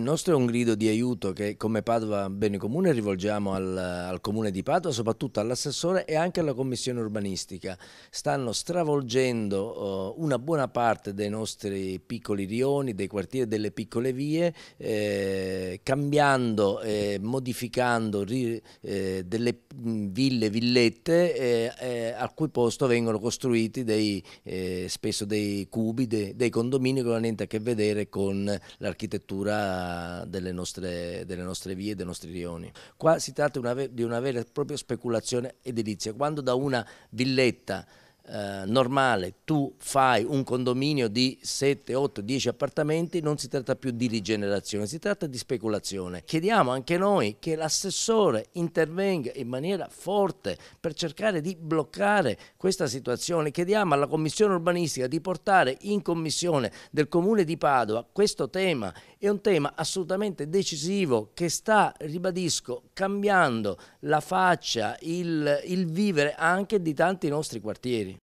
il nostro è un grido di aiuto che come Padova Bene Comune rivolgiamo al, al Comune di Padova, soprattutto all'assessore e anche alla Commissione Urbanistica. Stanno stravolgendo uh, una buona parte dei nostri piccoli rioni, dei quartieri, delle piccole vie, eh, cambiando e eh, modificando ri, eh, delle ville, villette, eh, eh, al cui posto vengono costruiti dei, eh, spesso dei cubi, de, dei condomini che non hanno niente a che vedere con l'architettura delle, nostre, delle, nostre, vie, dei nostri rioni. Qua si tratta una, di una vera e propria speculazione edilizia, quando da una villetta eh, normale tu fai un condominio di 7, 8, 10 appartamenti non si tratta più di rigenerazione, si tratta di speculazione. Chiediamo anche noi che l'assessore intervenga in maniera forte per cercare di bloccare questa situazione. Chiediamo alla Commissione urbanistica di portare in commissione del Comune di Padova questo tema. È un tema assolutamente decisivo che sta, ribadisco, cambiando la faccia, il, il vivere anche di tanti nostri quartieri.